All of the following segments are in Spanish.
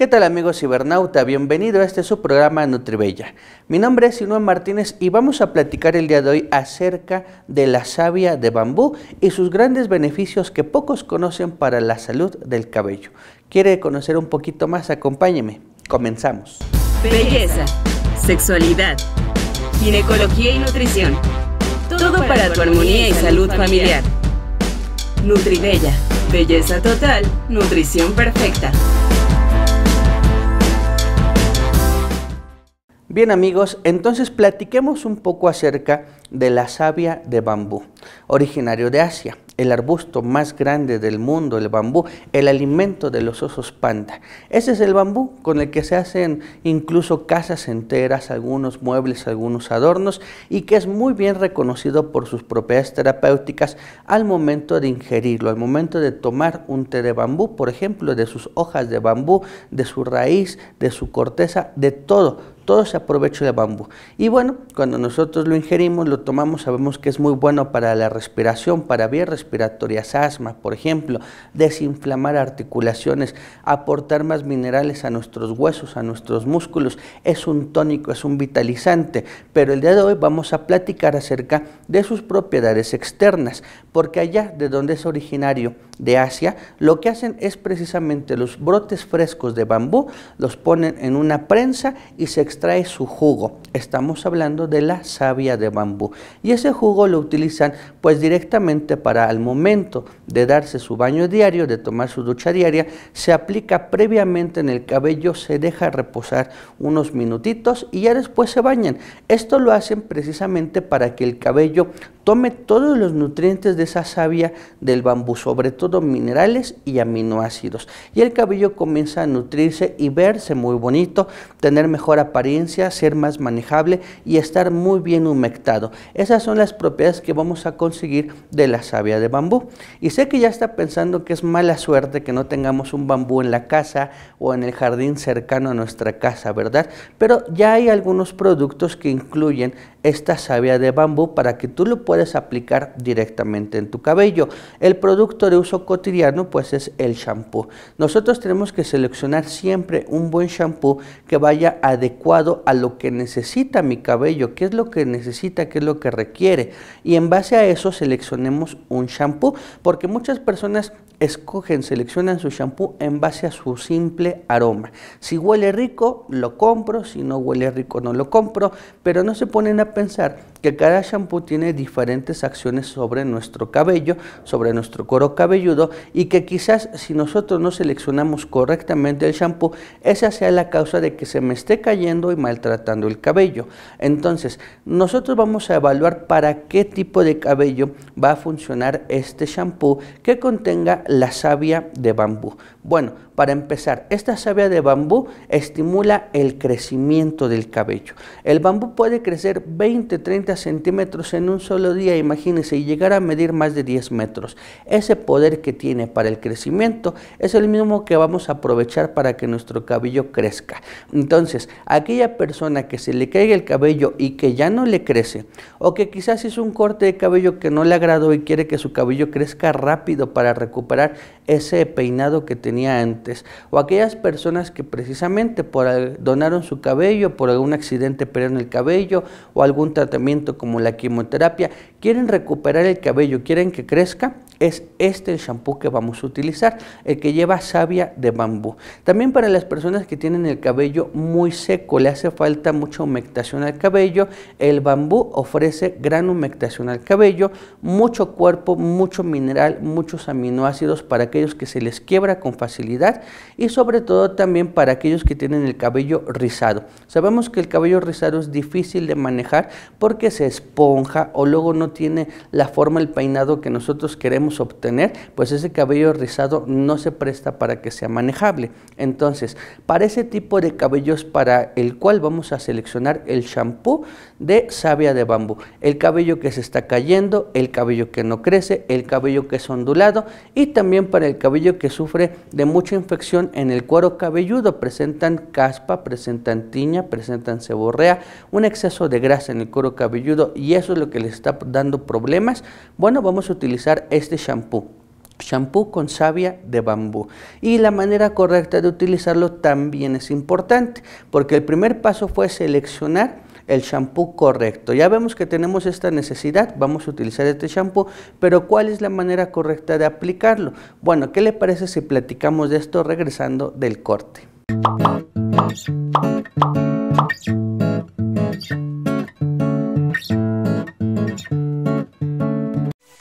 ¿Qué tal amigos cibernauta? Bienvenido a este su programa Nutribella. Mi nombre es Sinón Martínez y vamos a platicar el día de hoy acerca de la savia de bambú y sus grandes beneficios que pocos conocen para la salud del cabello. ¿Quiere conocer un poquito más? Acompáñeme. Comenzamos. Belleza, sexualidad, ginecología y nutrición. Todo para tu armonía y salud familiar. Nutribella, belleza total, nutrición perfecta. Bien amigos, entonces platiquemos un poco acerca de la savia de bambú, originario de Asia, el arbusto más grande del mundo, el bambú, el alimento de los osos panda. Ese es el bambú con el que se hacen incluso casas enteras, algunos muebles, algunos adornos y que es muy bien reconocido por sus propiedades terapéuticas al momento de ingerirlo, al momento de tomar un té de bambú, por ejemplo, de sus hojas de bambú, de su raíz, de su corteza, de todo todo se aprovecha de bambú. Y bueno, cuando nosotros lo ingerimos, lo tomamos, sabemos que es muy bueno para la respiración, para vías respiratorias, asma, por ejemplo, desinflamar articulaciones, aportar más minerales a nuestros huesos, a nuestros músculos. Es un tónico, es un vitalizante. Pero el día de hoy vamos a platicar acerca de sus propiedades externas, porque allá de donde es originario, de Asia, lo que hacen es precisamente los brotes frescos de bambú, los ponen en una prensa y se extrae su jugo. Estamos hablando de la savia de bambú. Y ese jugo lo utilizan pues directamente para al momento de darse su baño diario, de tomar su ducha diaria, se aplica previamente en el cabello, se deja reposar unos minutitos y ya después se bañan. Esto lo hacen precisamente para que el cabello tome todos los nutrientes de esa savia del bambú, sobre todo minerales y aminoácidos. Y el cabello comienza a nutrirse y verse muy bonito, tener mejor apariencia, ser más manejable y estar muy bien humectado. Esas son las propiedades que vamos a conseguir de la savia de bambú. Y sé que ya está pensando que es mala suerte que no tengamos un bambú en la casa o en el jardín cercano a nuestra casa, ¿verdad? Pero ya hay algunos productos que incluyen esta savia de bambú para que tú lo puedas aplicar directamente en tu cabello. El producto de uso cotidiano pues es el shampoo. Nosotros tenemos que seleccionar siempre un buen shampoo que vaya adecuado a lo que necesita mi cabello, qué es lo que necesita, qué es lo que requiere y en base a eso seleccionemos un shampoo porque muchas personas escogen, seleccionan su shampoo en base a su simple aroma. Si huele rico, lo compro, si no huele rico, no lo compro, pero no se ponen a pensar que cada shampoo tiene diferentes acciones sobre nuestro cabello, sobre nuestro cuero cabelludo y que quizás si nosotros no seleccionamos correctamente el shampoo, esa sea la causa de que se me esté cayendo y maltratando el cabello. Entonces, nosotros vamos a evaluar para qué tipo de cabello va a funcionar este shampoo que contenga la savia de bambú. Bueno, para empezar, esta savia de bambú estimula el crecimiento del cabello. El bambú puede crecer 20-30 centímetros en un solo día, imagínese, y llegar a medir más de 10 metros. Ese poder que tiene para el crecimiento es el mismo que vamos a aprovechar para que nuestro cabello crezca. Entonces, aquella persona que se le caiga el cabello y que ya no le crece, o que quizás hizo un corte de cabello que no le agradó y quiere que su cabello crezca rápido para recuperar ese peinado que tenía antes, o aquellas personas que precisamente por donaron su cabello, por algún accidente perdieron el cabello o algún tratamiento como la quimioterapia, quieren recuperar el cabello, quieren que crezca, es este el shampoo que vamos a utilizar, el que lleva savia de bambú. También para las personas que tienen el cabello muy seco, le hace falta mucha humectación al cabello, el bambú ofrece gran humectación al cabello, mucho cuerpo, mucho mineral, muchos aminoácidos para aquellos que se les quiebra con facilidad y sobre todo también para aquellos que tienen el cabello rizado. Sabemos que el cabello rizado es difícil de manejar porque se esponja o luego no tiene la forma, el peinado que nosotros queremos obtener, pues ese cabello rizado no se presta para que sea manejable. Entonces, para ese tipo de cabellos para el cual vamos a seleccionar el shampoo de savia de bambú, el cabello que se está cayendo, el cabello que no crece, el cabello que es ondulado y también para el cabello que sufre de mucha infección en el cuero cabelludo, presentan caspa, presentan tiña, presentan seborrea, un exceso de grasa en el cuero cabelludo y eso es lo que les está dando problemas. Bueno, vamos a utilizar este shampoo. Shampoo con savia de bambú. Y la manera correcta de utilizarlo también es importante, porque el primer paso fue seleccionar el shampoo correcto. Ya vemos que tenemos esta necesidad, vamos a utilizar este shampoo, pero ¿cuál es la manera correcta de aplicarlo? Bueno, ¿qué le parece si platicamos de esto regresando del corte?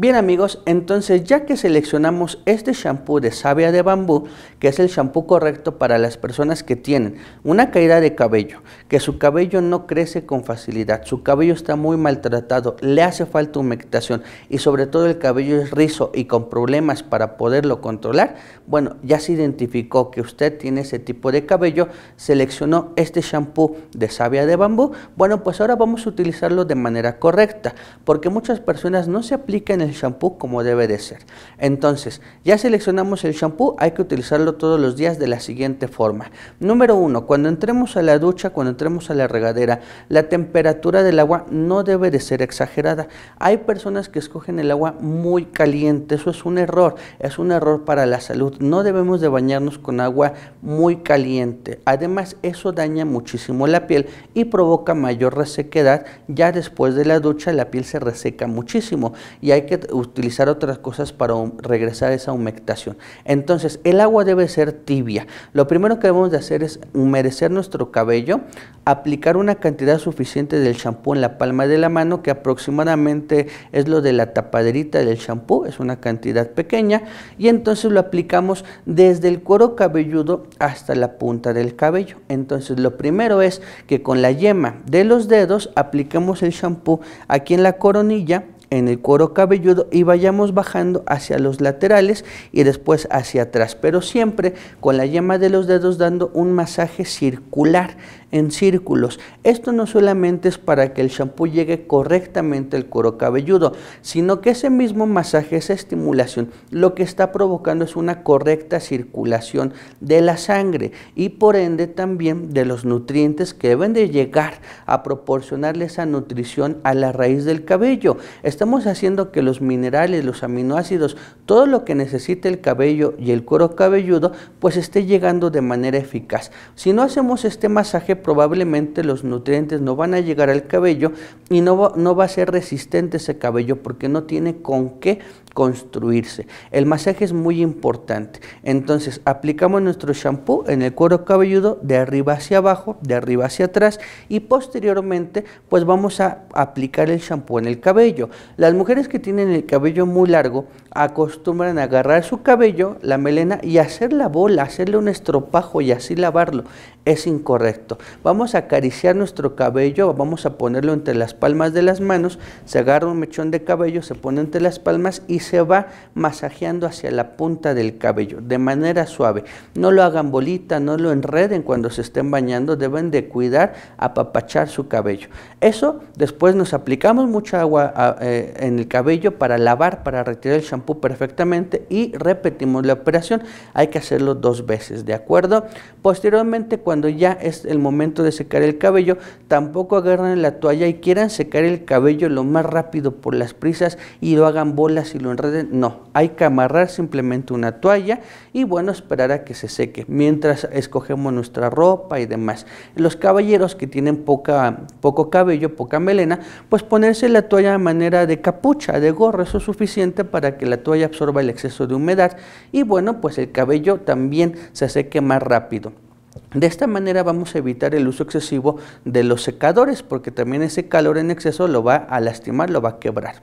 Bien amigos, entonces ya que seleccionamos este shampoo de savia de bambú, que es el shampoo correcto para las personas que tienen una caída de cabello, que su cabello no crece con facilidad, su cabello está muy maltratado, le hace falta humectación y sobre todo el cabello es rizo y con problemas para poderlo controlar, bueno, ya se identificó que usted tiene ese tipo de cabello, seleccionó este shampoo de savia de bambú, bueno, pues ahora vamos a utilizarlo de manera correcta, porque muchas personas no se aplican el el shampoo como debe de ser. Entonces, ya seleccionamos el shampoo, hay que utilizarlo todos los días de la siguiente forma. Número uno, cuando entremos a la ducha, cuando entremos a la regadera, la temperatura del agua no debe de ser exagerada. Hay personas que escogen el agua muy caliente, eso es un error, es un error para la salud. No debemos de bañarnos con agua muy caliente. Además, eso daña muchísimo la piel y provoca mayor resequedad. Ya después de la ducha la piel se reseca muchísimo y hay que utilizar otras cosas para regresar esa humectación. Entonces, el agua debe ser tibia. Lo primero que debemos de hacer es humedecer nuestro cabello, aplicar una cantidad suficiente del champú en la palma de la mano, que aproximadamente es lo de la tapaderita del champú, es una cantidad pequeña, y entonces lo aplicamos desde el cuero cabelludo hasta la punta del cabello. Entonces, lo primero es que con la yema de los dedos aplicamos el champú aquí en la coronilla en el cuero cabelludo y vayamos bajando hacia los laterales y después hacia atrás, pero siempre con la yema de los dedos dando un masaje circular en círculos. Esto no solamente es para que el champú llegue correctamente al cuero cabelludo, sino que ese mismo masaje, esa estimulación, lo que está provocando es una correcta circulación de la sangre y por ende también de los nutrientes que deben de llegar a proporcionarle esa nutrición a la raíz del cabello. Estamos haciendo que los minerales, los aminoácidos, todo lo que necesite el cabello y el cuero cabelludo, pues esté llegando de manera eficaz. Si no hacemos este masaje, probablemente los nutrientes no van a llegar al cabello y no va, no va a ser resistente ese cabello porque no tiene con qué construirse. El masaje es muy importante. Entonces, aplicamos nuestro shampoo en el cuero cabelludo de arriba hacia abajo, de arriba hacia atrás y posteriormente pues vamos a aplicar el shampoo en el cabello. Las mujeres que tienen el cabello muy largo acostumbran a agarrar su cabello, la melena y hacer la bola, hacerle un estropajo y así lavarlo. Es incorrecto. Vamos a acariciar nuestro cabello, vamos a ponerlo entre las palmas de las manos, se agarra un mechón de cabello, se pone entre las palmas y se se va masajeando hacia la punta del cabello de manera suave. No lo hagan bolita, no lo enreden cuando se estén bañando, deben de cuidar, apapachar su cabello. Eso después nos aplicamos mucha agua ah, eh, en el cabello para lavar, para retirar el shampoo perfectamente y repetimos la operación. Hay que hacerlo dos veces, ¿de acuerdo? Posteriormente, cuando ya es el momento de secar el cabello, tampoco agarren la toalla y quieran secar el cabello lo más rápido por las prisas y lo hagan bolas y lo no, hay que amarrar simplemente una toalla y bueno, esperar a que se seque mientras escogemos nuestra ropa y demás. Los caballeros que tienen poca, poco cabello, poca melena, pues ponerse la toalla de manera de capucha, de gorro, eso es suficiente para que la toalla absorba el exceso de humedad y bueno, pues el cabello también se seque más rápido. De esta manera vamos a evitar el uso excesivo de los secadores porque también ese calor en exceso lo va a lastimar, lo va a quebrar.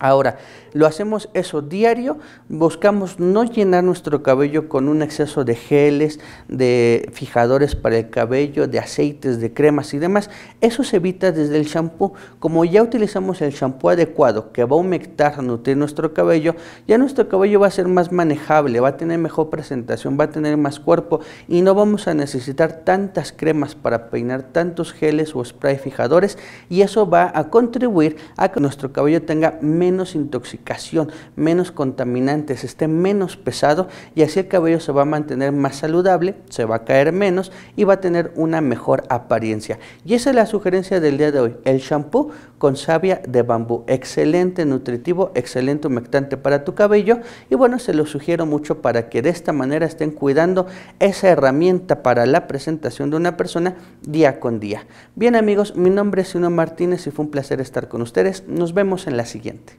Ahora, lo hacemos eso diario, buscamos no llenar nuestro cabello con un exceso de geles, de fijadores para el cabello, de aceites, de cremas y demás. Eso se evita desde el shampoo. Como ya utilizamos el shampoo adecuado que va a humectar, nutrir nuestro cabello, ya nuestro cabello va a ser más manejable, va a tener mejor presentación, va a tener más cuerpo y no vamos a necesitar tantas cremas para peinar tantos geles o spray fijadores y eso va a contribuir a que nuestro cabello tenga menos intoxicación menos contaminantes, esté menos pesado y así el cabello se va a mantener más saludable, se va a caer menos y va a tener una mejor apariencia. Y esa es la sugerencia del día de hoy, el shampoo con savia de bambú, excelente nutritivo, excelente humectante para tu cabello y bueno, se lo sugiero mucho para que de esta manera estén cuidando esa herramienta para la presentación de una persona día con día. Bien amigos, mi nombre es Sino Martínez y fue un placer estar con ustedes. Nos vemos en la siguiente.